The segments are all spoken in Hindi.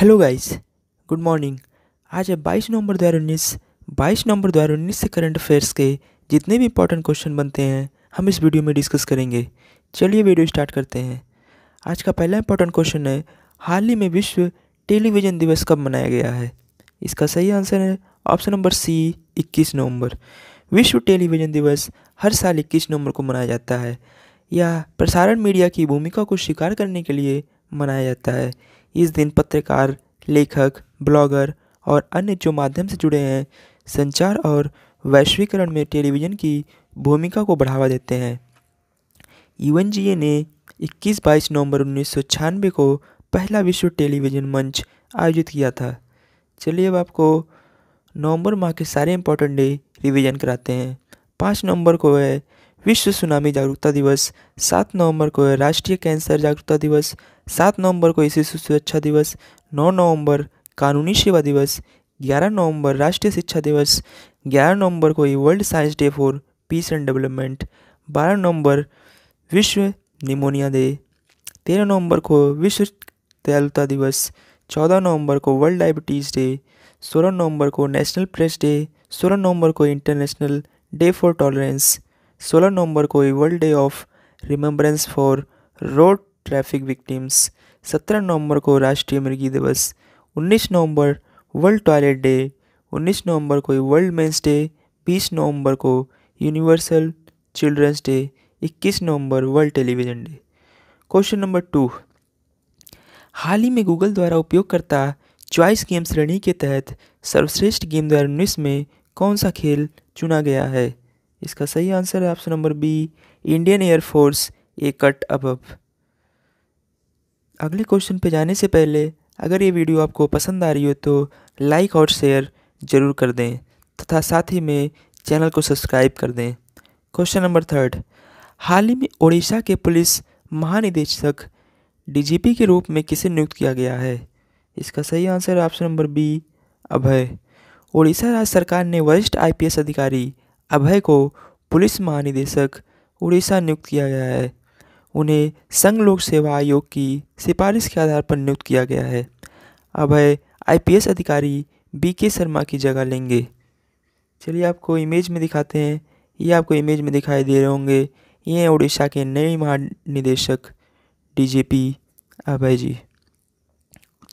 हेलो गाइस गुड मॉर्निंग आज है बाईस नवंबर दो हज़ार उन्नीस बाईस नवंबर दो हज़ार उन्नीस से करंट अफेयर्स के जितने भी इंपॉर्टेंट क्वेश्चन बनते हैं हम इस वीडियो में डिस्कस करेंगे चलिए वीडियो स्टार्ट करते हैं आज का पहला इंपॉर्टेंट क्वेश्चन है हाल ही में विश्व टेलीविज़न दिवस कब मनाया गया है इसका सही आंसर है ऑप्शन नंबर सी इक्कीस नवम्बर विश्व टेलीविज़न दिवस हर साल इक्कीस नवम्बर को मनाया जाता है यह प्रसारण मीडिया की भूमिका को स्वीकार करने के लिए मनाया जाता है इस दिन पत्रकार लेखक ब्लॉगर और अन्य जो माध्यम से जुड़े हैं संचार और वैश्वीकरण में टेलीविज़न की भूमिका को बढ़ावा देते हैं यू ने 21 बाईस नवंबर उन्नीस को पहला विश्व टेलीविज़न मंच आयोजित किया था चलिए अब आपको नवंबर माह के सारे इंपॉर्टेंट डे रिवीजन कराते हैं पाँच नवंबर को है विश्व सुनामी जागरूकता दिवस सात नवंबर को राष्ट्रीय कैंसर जागरूकता दिवस सात नवंबर को शिशु सुरक्षा दिवस नौ नवंबर कानूनी सेवा दिवस ग्यारह नवंबर राष्ट्रीय शिक्षा दिवस ग्यारह नवंबर को ही world science day for peace and development बारह नवंबर विश्व निमोनिया डे तेरह नवंबर को विश्व दयालुता दिवस चौदह नवंबर को वर्ल्ड डायबिटीज़ डे सोलह नवंबर को नेशनल प्रेस डे सोलह नवंबर को इंटरनेशनल डे फॉर टॉलरेंस सोलह नवंबर को ही world day of remembrance for road traffic victims सत्रह नवंबर को राष्ट्रीय मृगी दिवस उन्नीस नवंबर वर्ल्ड टॉयलेट डे उन्नीस नवंबर को वर्ल्ड मेंस डे बीस नवंबर को यूनिवर्सल चिल्ड्रंस डे इक्कीस नवंबर world television day question number two हाल ही में गूगल द्वारा उपयोगकर्ता चॉइस गेम श्रेणी के तहत सर्वश्रेष्ठ गेम दो में कौन सा खेल चुना गया है इसका सही आंसर है option number B Indian air force ए कट अब अगले क्वेश्चन पे जाने से पहले अगर ये वीडियो आपको पसंद आ रही हो तो लाइक और शेयर ज़रूर कर दें तथा साथ ही में चैनल को सब्सक्राइब कर दें क्वेश्चन नंबर थर्ड हाल ही में ओडिशा के पुलिस महानिदेशक डीजीपी के रूप में किसे नियुक्त किया गया है इसका सही answer option number B Abhay Odisha राज्य सरकार ने वरिष्ठ आईपीएस अधिकारी अभय को पुलिस महानिदेशक उड़ीसा नियुक्त किया गया है उन्हें संघ लोक सेवा आयोग की सिफारिश के आधार पर नियुक्त किया गया है अभय आईपीएस अधिकारी बी के शर्मा की जगह लेंगे चलिए आपको इमेज में दिखाते हैं ये आपको इमेज में दिखाई दे रहे होंगे ये हैं उड़ीसा के नए महानिदेशक डीजीपी अभय जी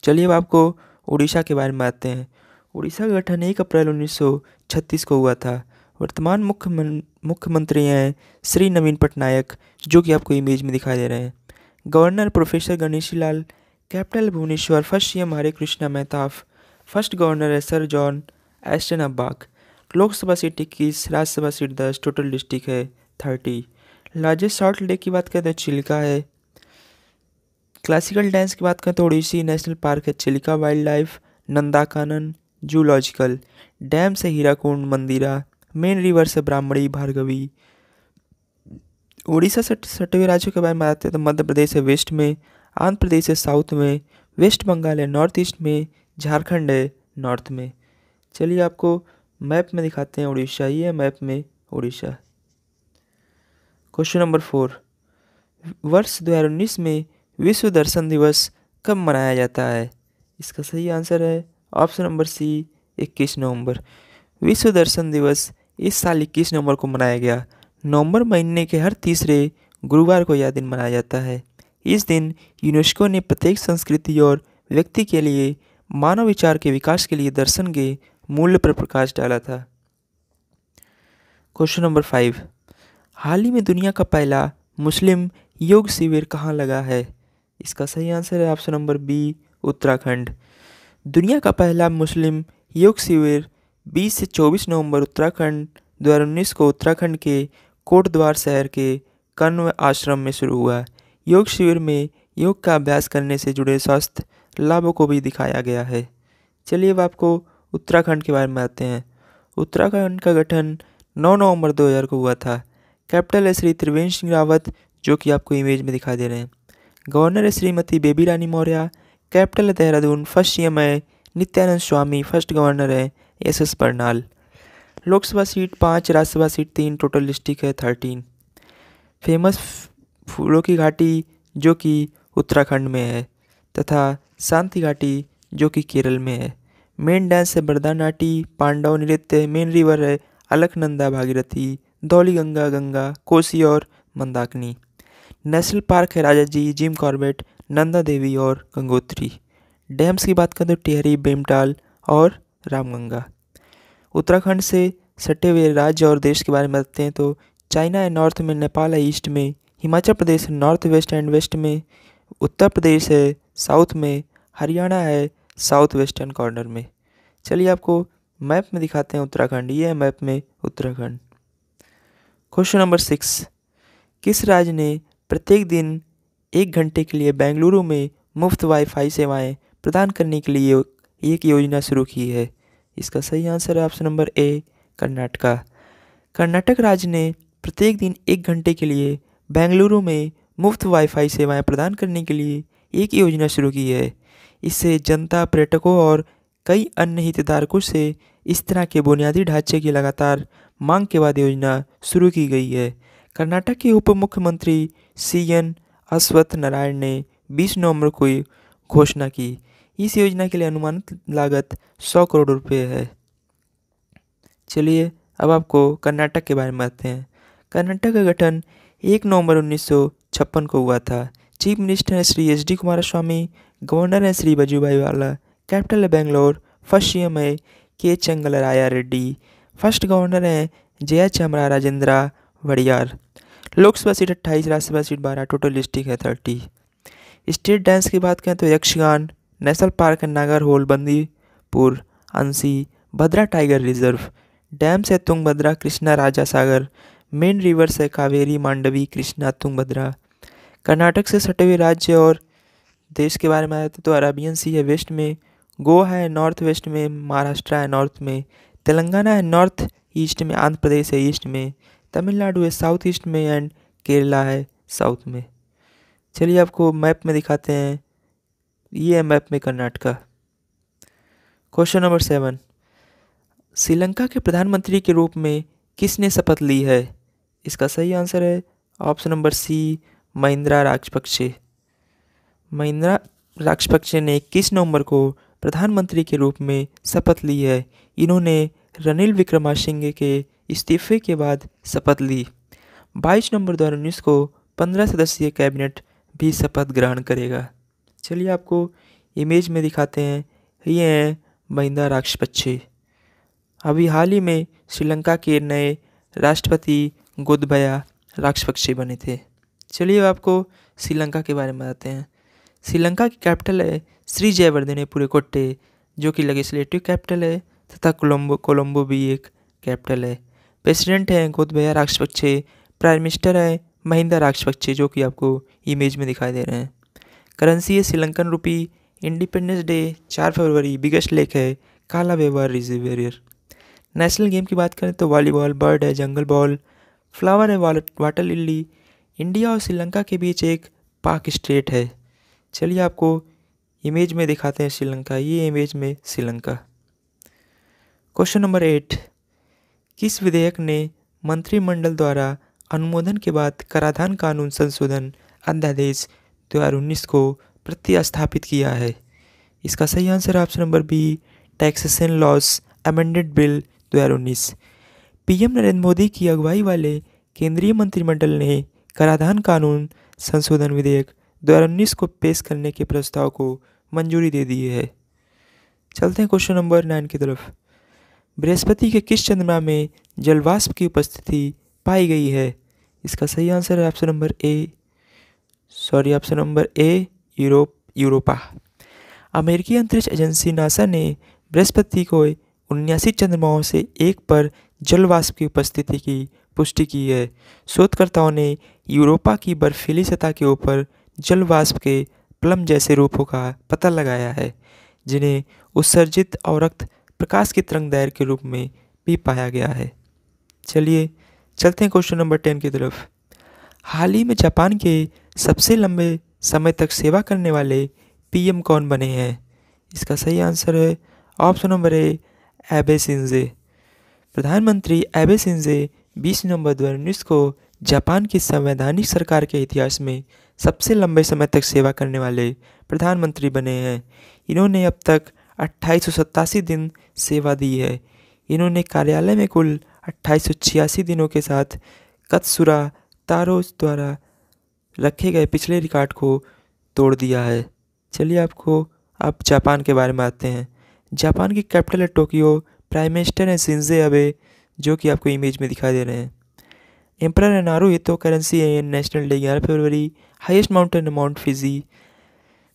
चलिए अब आपको उड़ीसा के बारे में आते हैं उड़ीसा का गठन एक अप्रैल 1936 को हुआ था वर्तमान मुख्य मुख्यमंत्री हैं श्री नवीन पटनायक जो कि आपको इमेज में दिखाई दे रहे हैं governor professor Ganeshi Lal capital Bhubaneswar first C M Hare Krishna Mahtab first governor है sir John Austin Hubback Lok Sabha seat इक्कीस राज्यसभा सीट दस टोटल डिस्ट्रिक्ट है थर्टी लार्जेस्ट सॉल्ट लेक की बात करें तो चिल्का है क्लासिकल डांस की बात करें तो ओडिशी नेशनल पार्क है Chilika wildlife Nandankanan zoological dam से हीराकुंड मंदिरा मेन रिवर्स है ब्राह्मणी भार्गवी उड़ीसा से सटवे राज्यों के बारे में आते हैं तो मध्य प्रदेश है वेस्ट में आंध्र प्रदेश है साउथ में वेस्ट बंगाल है नॉर्थ ईस्ट में झारखंड है नॉर्थ में चलिए आपको मैप में दिखाते हैं उड़ीसा ये है मैप में उड़ीसा क्वेश्चन नंबर फोर वर्ष दो हज़ार उन्नीस में विश्व दर्शन दिवस कब मनाया जाता है इसका सही आंसर है ऑप्शन नंबर सी इक्कीस नवंबर विश्व दर्शन दिवस इस साल इक्कीस नवंबर को मनाया गया नवंबर महीने के हर तीसरे गुरुवार को यह दिन मनाया जाता है इस दिन यूनेस्को ने प्रत्येक संस्कृति और व्यक्ति के लिए मानव विचार के विकास के लिए दर्शन के मूल्य पर प्रकाश डाला था क्वेश्चन नंबर फाइव हाल ही में दुनिया का पहला मुस्लिम योग शिविर कहाँ लगा है इसका सही आंसर है ऑप्शन नंबर बी उत्तराखंड दुनिया का पहला मुस्लिम योग शिविर बीस से चौबीस नवंबर उत्तराखंड दो हज़ार उन्नीस को उत्तराखंड के कोटद्वार शहर के कन्व आश्रम में शुरू हुआ योग शिविर में योग का अभ्यास करने से जुड़े स्वास्थ्य लाभों को भी दिखाया गया है चलिए अब आपको उत्तराखंड के बारे में आते हैं उत्तराखंड का गठन 9 नवंबर 2000 को हुआ था कैपिटल है श्री त्रिवेंद्र सिंह रावत जो कि आपको इमेज में दिखाई दे रहे हैं गवर्नर है श्रीमती बेबी रानी मौर्य कैपिटल है देहरादून फर्स्ट सी एम है नित्यानंद स्वामी फर्स्ट गवर्नर है S S Barnala Lok Sabha seat पाँच राज्यसभा सीट तीन टोटल डिस्ट्रिक्ट है थर्टीन फेमस फूलों की घाटी जो कि उत्तराखंड में है तथा शांति घाटी जो कि केरल में है मेन डांस है बरदानाटी पांडव नृत्य मेन रिवर है अलकनंदा भागीरथी धौली गंगा गंगा कोसी और मंदाकिनी नेशनल पार्क है Rajaji Jim Corbett Nanda Devi और गंगोत्री डैम्स की बात करें तो टिहरी बेमटाल और रामगंगा उत्तराखंड से सटे हुए राज्य और देश के बारे में बताते हैं तो चाइना है नॉर्थ में नेपाल है ईस्ट में हिमाचल प्रदेश है नॉर्थ वेस्ट एंड वेस्ट में उत्तर प्रदेश है साउथ में हरियाणा है साउथ वेस्टर्न कॉर्नर में चलिए आपको मैप में दिखाते हैं उत्तराखंड ये है मैप में उत्तराखंड क्वेश्चन नंबर सिक्स किस राज्य ने प्रत्येक दिन एक घंटे के लिए बेंगलुरु में मुफ्त वाईफाई सेवाएं प्रदान करने के लिए एक योजना शुरू की है इसका सही आंसर है option number A Karnataka Karnataka राज्य ने प्रत्येक दिन एक घंटे के लिए बेंगलुरु में मुफ्त वाईफाई सेवाएं प्रदान करने के लिए एक योजना शुरू की है इससे जनता पर्यटकों और कई अन्य हितधारकों से इस तरह के बुनियादी ढांचे की लगातार मांग के बाद योजना शुरू की गई है कर्नाटक के उप मुख्यमंत्री सी एन अश्वथ नारायण ने 20 नवंबर को घोषणा की इस योजना के लिए अनुमानित लागत सौ करोड़ रुपये है चलिए अब आपको कर्नाटक के बारे में बताते हैं कर्नाटक का गठन एक नवंबर उन्नीस को हुआ था चीफ मिनिस्टर हैं Shri H D Kumaraswamy governor हैं श्री वजूभाई वाला कैपिटल है बेंगलोर फर्स्ट सी एम है के चंगलराया रेड्डी फर्स्ट गवर्नर हैं जया चमरा राजेंद्रा वड़ियार लोकसभा सीट अट्ठाईस राज्यसभा सीट बारह टोटल डिस्ट्रिक्ट है थर्टी स्टेट डांस की बात करें तो यक्षगान नेशनल पार्क नागर होलबंदीपुर Anshi Bhadra tiger reserve dam से तुंगभद्रा कृष्णा राजा सागर मेन रिवर से कावेरी मांडवी कृष्णा तुंगभद्रा कर्नाटक से सटे हुए राज्य और देश के बारे में आते तो अरबियन सी है वेस्ट में गोवा है नॉर्थ वेस्ट में महाराष्ट्र है नॉर्थ में तेलंगाना है नॉर्थ ईस्ट में आंध्र प्रदेश है ईस्ट में तमिलनाडु है साउथ ईस्ट में एंड केरला है साउथ में चलिए आपको मैप में दिखाते हैं ये है मैप में Karnataka question number seven Sri Lanka के प्रधानमंत्री के रूप में किसने शपथ ली है इसका सही आंसर है option number C Mahinda Rajapaksa Mahinda Rajapaksa ने इक्कीस नवंबर को प्रधानमंत्री के रूप में शपथ ली है इन्होंने रनिल विक्रमासिंघे के इस्तीफे के बाद शपथ ली बाईस नवंबर दो को पंद्रह सदस्यीय कैबिनेट भी शपथ ग्रहण करेगा चलिए आपको इमेज में दिखाते हैं ये हैं महिंदा राष्ट्रपति अभी हाल ही में श्रीलंका के नए राष्ट्रपति राक्ष राष्ट्रपक्षे बने थे चलिए आपको श्रीलंका के बारे में बताते हैं श्रीलंका की कैपिटल है श्री जयवर्धने कोट्टे जो कि लेजिस्लेटिव कैपिटल है तथा कोलम्बो कोलम्बो भी एक कैपिटल है प्रेसिडेंट हैं राक्ष राष्ट्रपक्षे प्राइम मिनिस्टर हैं महिंदा राष्ट्रपक्षे जो कि आपको इमेज में दिखाई दे रहे हैं करेंसी है श्रीलंकन रुपी इंडिपेंडेंस डे चार फरवरी बिगेस्ट लेक है काला व्यवहार रिजी वेरियर नेशनल गेम की बात करें तो वॉलीबॉल बर्ड है जंगल बॉल फ्लावर है वाटर लिली इंडिया और श्रीलंका के बीच एक पाक स्टेट है चलिए आपको इमेज में दिखाते हैं श्रीलंका ये इमेज में श्रीलंका क्वेश्चन नंबर एट किस विधेयक ने मंत्रिमंडल द्वारा अनुमोदन के बाद कराधान कानून संशोधन अध्यादेश दो हज़ार उन्नीस को प्रतिस्थापित किया है इसका सही answer option number B taxation laws amended bill 2019 PM Narendra Modi की अगुवाई वाले केंद्रीय मंत्रिमंडल ने कराधान कानून संशोधन विधेयक 2019 को पेश करने के प्रस्ताव को मंजूरी दे दी है चलते हैं क्वेश्चन नंबर नाइन की तरफ बृहस्पति के किस चंद्रमा में जलवाष्प की उपस्थिति पाई गई है इसका सही आंसर है option number A sorry option number A Europe Europa अमेरिकी अंतरिक्ष एजेंसी नासा ने बृहस्पति को उन्यासी चंद्रमाओं से एक पर जलवाष्प की उपस्थिति की पुष्टि की है शोधकर्ताओं ने यूरोपा की बर्फीली सतह के ऊपर जलवाष्प के प्लम जैसे रूपों का पता लगाया है जिन्हें उत्सर्जित और रक्त प्रकाश की तरंग दैर के रूप में भी पाया गया है चलिए चलते हैं क्वेश्चन नंबर टेन की तरफ हाल ही में जापान के सबसे लंबे समय तक सेवा करने वाले पीएम कौन बने हैं इसका सही आंसर है ऑप्शन नंबर ए एबे सिंजे प्रधानमंत्री एबे सिंजे 20 नवंबर दो उन्नीस को जापान की संवैधानिक सरकार के इतिहास में सबसे लंबे समय तक सेवा करने वाले प्रधानमंत्री बने हैं इन्होंने अब तक अट्ठाईस दिन सेवा दी है इन्होंने कार्यालय में कुल अट्ठाईस दिनों के साथ कत्सुरा तारोज द्वारा रखे गए पिछले रिकॉर्ड को तोड़ दिया है चलिए आपको अब जापान के बारे में आते हैं जापान की कैपिटल है टोक्यो प्राइम मिनिस्टर है सिंजे अबे जो कि आपको इमेज में दिखाई दे रहे हैं एम्पर है नारू तो करेंसी है नेशनल डे ग्यारह फरवरी highest mountain mount Fuji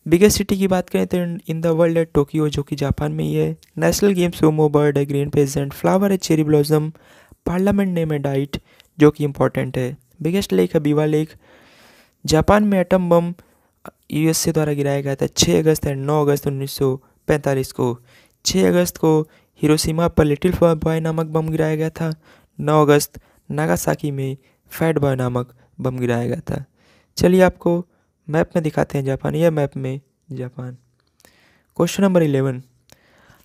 biggest city की बात करें तो इन द वर्ल्ड है टोक्यो जो कि जापान में ही है नेशनल गेम्स सोमो बर्ड है ग्रीन पेजेंट फ्लावर है चेरी ब्लॉजम पार्लियामेंट नेम है डाइट जो कि इंपॉर्टेंट है बिगेस्ट लेक है बीवा लेक जापान में एटम बम यूएसए द्वारा गिराया गया था 6 अगस्त एंड 9 अगस्त 1945 को 6 अगस्त को हिरोशिमा पर लिटिल बॉय नामक बम गिराया गया था 9 अगस्त नागासाकी में फैट बॉय नामक बम गिराया गया था चलिए आपको मैप में दिखाते हैं जापान यह मैप में जापान क्वेश्चन नंबर इलेवन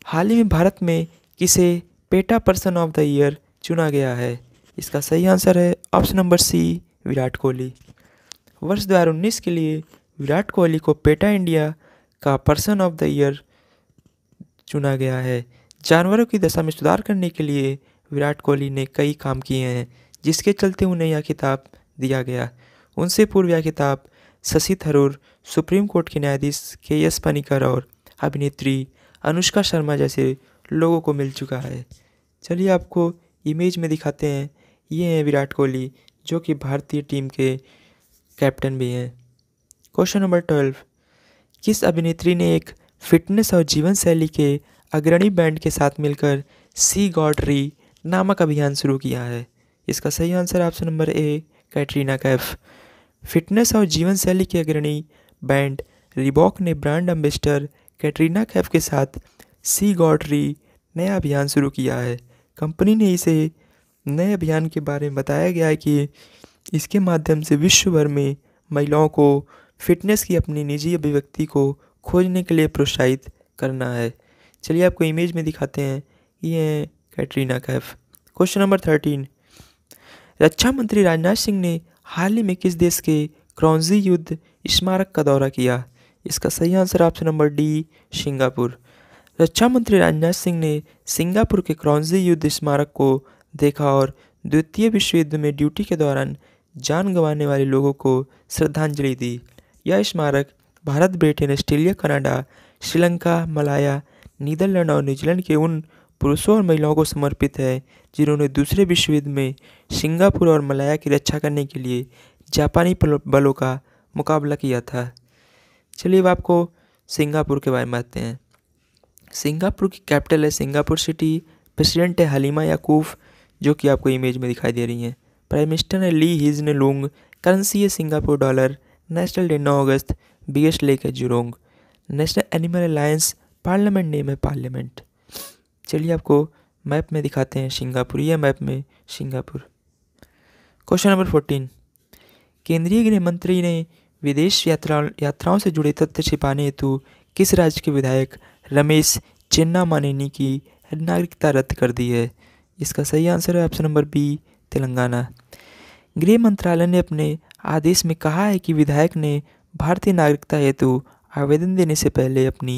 हाल ही में भारत में किसे PETA person of the year चुना गया है इसका सही आंसर है option number C Virat Kohli वर्ष 2019 के लिए विराट कोहली को पेटा इंडिया का पर्सन ऑफ द ईयर चुना गया है जानवरों की दशा में सुधार करने के लिए विराट कोहली ने कई काम किए हैं जिसके चलते उन्हें यह खिताब दिया गया उनसे पूर्व यह किताब शशि थरूर सुप्रीम कोर्ट के न्यायाधीश के एस पनिकर और अभिनेत्री अनुष्का शर्मा जैसे लोगों को मिल चुका है चलिए आपको इमेज में दिखाते हैं ये हैं विराट कोहली जो कि भारतीय टीम के कैप्टन भी हैं क्वेश्चन नंबर ट्वेल्व किस अभिनेत्री ने एक फिटनेस और जीवन शैली के अग्रणी बैंड के साथ मिलकर सी गॉड री नामक अभियान शुरू किया है इसका सही answer option number A Katrina Kaif fitness और जीवन शैली के अग्रणी बैंड रिबॉक ने ब्रांड एम्बेस्टर कैटरीना कैफ के साथ सी गॉड री नया अभियान शुरू किया है कंपनी ने इसे नए अभियान के बारे में बताया गया है कि इसके माध्यम से विश्व भर में महिलाओं को फिटनेस की अपनी निजी अभिव्यक्ति को खोजने के लिए प्रोत्साहित करना है चलिए आपको इमेज में दिखाते हैं ये है Katrina Kaif question number thirteen रक्षा मंत्री राजनाथ सिंह ने हाल ही में किस देश के क्रॉन्जी युद्ध स्मारक का दौरा किया इसका सही answer option number D Singapore रक्षा मंत्री राजनाथ सिंह ने सिंगापुर के क्रॉन्जी युद्ध स्मारक को देखा और द्वितीय विश्व युद्ध में ड्यूटी के दौरान जान गंवाने वाले लोगों को श्रद्धांजलि दी यह स्मारक भारत Britain Australia Canada Sri Lanka Malaya Netherland और न्यूजीलैंड के उन पुरुषों और महिलाओं को समर्पित है जिन्होंने दूसरे विश्व युद्ध में सिंगापुर और मलाया की रक्षा करने के लिए जापानी बलों का मुकाबला किया था चलिए अब आपको सिंगापुर के बारे में आते हैं सिंगापुर की कैपिटल है सिंगापुर सिटी प्रेसिडेंट है हलीमा याकूफ जो कि आपको इमेज में दिखाई दे रही हैं प्राइम मिनिस्टर ने ली ने लूंग करेंसी है सिंगापुर डॉलर नेशनल डे नौ अगस्त बिगेस्ट लेक है Jurong national animal alliance parliament name है पार्लियामेंट चलिए आपको मैप में दिखाते हैं सिंगापुर यह मैप में सिंगापुर क्वेश्चन नंबर फोर्टीन केंद्रीय गृह मंत्री ने विदेश यात्रा यात्राओं से जुड़े तथ्य छिपाने हेतु किस राज्य के विधायक रमेश चेन्ना मानिनी की नागरिकता रद्द कर दी है इसका सही आंसर है ऑप्शन नंबर बी तेलंगाना गृह मंत्रालय ने अपने आदेश में कहा है कि विधायक ने भारतीय नागरिकता हेतु आवेदन देने से पहले अपनी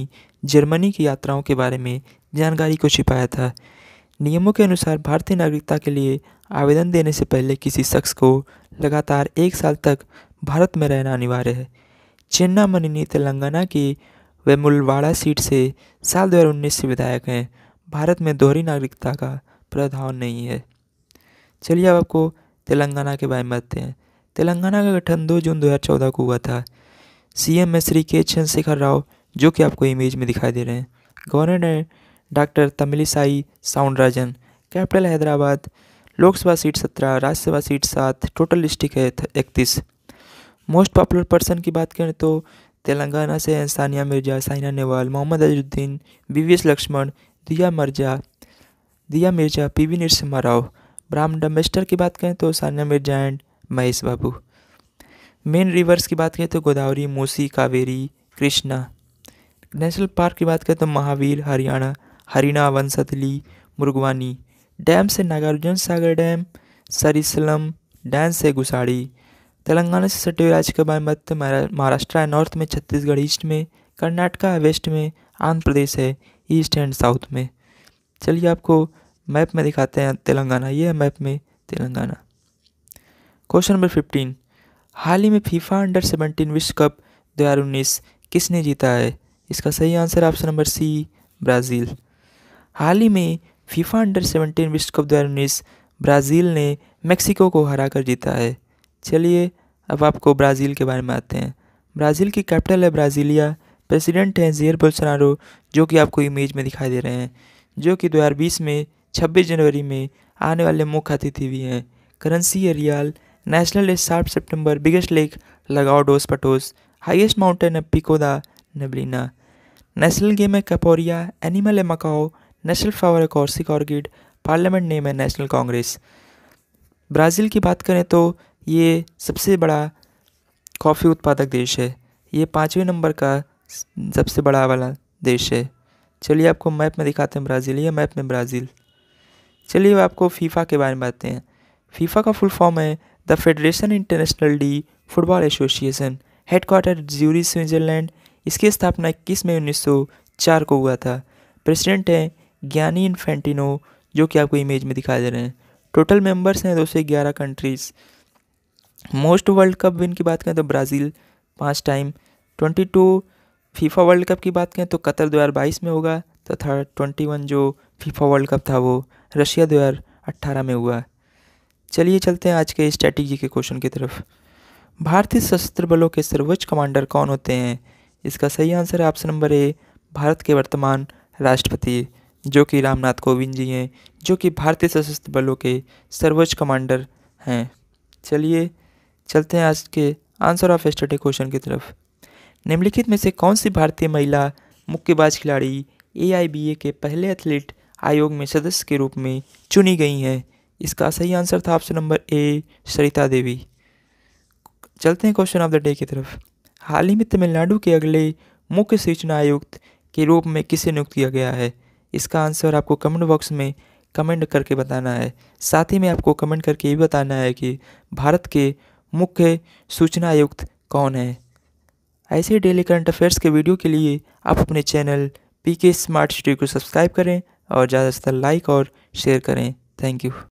जर्मनी की यात्राओं के बारे में जानकारी को छिपाया था नियमों के अनुसार भारतीय नागरिकता के लिए आवेदन देने से पहले किसी शख्स को लगातार एक साल तक भारत में रहना अनिवार्य है चेन्ना मनिनी तेलंगाना की वेमुलवाड़ा सीट से साल दो से विधायक हैं भारत में दोहरी नागरिकता का प्रावधान नहीं है चलिए अब आपको तेलंगाना के बारे में बताते हैं तेलंगाना का गठन दो जून दो को हुआ था एम में श्री के चंद्रशेखर राव जो कि आपको इमेज में दिखाई दे रहे हैं governor doctor Tamilisai Soundararajan capital Hyderabad Lok Sabha seat सत्रह राज्यसभा सीट सात टोटल डिस्ट्रिक्ट है इकतीस मोस्ट पॉपुलर पर्सन की बात करें तो तेलंगाना से हैं Sania Mirza Saina Nehwal Mohammad Azharuddin B V S Laxman Dia Mirza Dia Mirza P V Narasimha Rao brand ambassador की बात करें तो Sania Mirza and Mahesh Babu main rivers की बात करें तो गोदावरी मूसी कावेरी कृष्णा नेशनल पार्क की बात करें तो महावीर हरियाणा हरिणा वंसतली मुर्गवानी डैम से नागार्जुन सागर डैम सरिसलम डैम से गुसाड़ी तेलंगाना से सटे राज्य के बारे में महाराष्ट्र है नॉर्थ में छत्तीसगढ़ ईस्ट में कर्नाटका वेस्ट में आंध्र प्रदेश है ईस्ट एंड साउथ में चलिए आपको मैप में दिखाते हैं तेलंगाना ये है मैप में तेलंगाना क्वेश्चन नंबर फिफ्टीन हाल ही में फीफा अंडर सेवेंटीन विश्व कप दो हज़ार उन्नीस किसने जीता है इसका सही answer option number C Brazil हाल ही में फीफा अंडर सेवेंटीन विश्व कप दो हज़ार उन्नीस ब्राज़ील ने मेक्सिको को हरा कर जीता है चलिए अब आपको ब्राज़ील के बारे में आते हैं ब्राज़ील की कैपिटल है ब्राज़ीलिया प्रेसिडेंट हैं जेयर बोलसनारो जो कि आपको इमेज में दिखाई दे रहे हैं जो कि दो हज़ार बीस में छब्बीस जनवरी में आने वाले मुख्य अतिथि भी हैं करेंसी एरियाल नेशनल डे साठ September biggest lake Lagoa dos पटोस highest mountain है पिकोदा नबलिना नेशनल गेम है कैपोरिया एनिमल है मकाओ नेशनल फ्लावर है कॉर्सिक ऑर्गिड पार्लियामेंट नेम है नेशनल कांग्रेस ब्राज़ील की बात करें तो ये सबसे बड़ा कॉफ़ी उत्पादक देश है ये पाँचवें नंबर का सबसे बड़ा वाला देश है चलिए आपको मैप में दिखाते हैं ब्राज़ील ये मैप में ब्राज़ील चलिए अब आपको फीफा के बारे में बताते हैं फीफा का फुल फॉर्म है the federation international de football association headquarter Zurich Switzerland इसकी स्थापना इक्कीस मई उन्नीस को हुआ था प्रेसिडेंट हैं ज्ञानी इन्फेंटिनो जो कि आपको इमेज में दिखाई दे रहे हैं टोटल मेंबर्स हैं दो सौ ग्यारह countries most world cup win की बात करें तो ब्राज़ील पाँच time twenty two FIFA world cup की बात करें तो कतर दो हज़ार बाईस में होगा तथा तो ट्वेंटी वन जो फीफा वर्ल्ड कप था वो रशिया दो में हुआ चलिए चलते हैं आज के स्ट्रैटेजी के क्वेश्चन की तरफ भारतीय सशस्त्र बलों के सर्वोच्च कमांडर कौन होते हैं इसका सही आंसर है ऑप्शन नंबर ए भारत के वर्तमान राष्ट्रपति जो कि रामनाथ कोविंद जी हैं जो कि भारतीय सशस्त्र बलों के सर्वोच्च कमांडर हैं चलिए चलते हैं आज के आंसर ऑफ स्टडी क्वेश्चन की तरफ निम्नलिखित में से कौन सी भारतीय महिला मुक्केबाज खिलाड़ी ए के पहले एथलीट आयोग में सदस्य के रूप में चुनी गई हैं इसका सही आंसर था ऑप्शन नंबर ए सरिता देवी चलते हैं क्वेश्चन ऑफ द डे की तरफ हाल ही में तमिलनाडु के अगले मुख्य सूचना आयुक्त के रूप में किसे नियुक्त किया गया है इसका आंसर आपको कमेंट बॉक्स में कमेंट करके बताना है साथ ही में आपको कमेंट करके ये बताना है कि भारत के मुख्य सूचना आयुक्त कौन है ऐसे डेली करंट अफेयर्स के वीडियो के लिए आप अपने channel P K smart studio को सब्सक्राइब करें और ज़्यादा से ज़्यादा लाइक और शेयर करें थैंक यू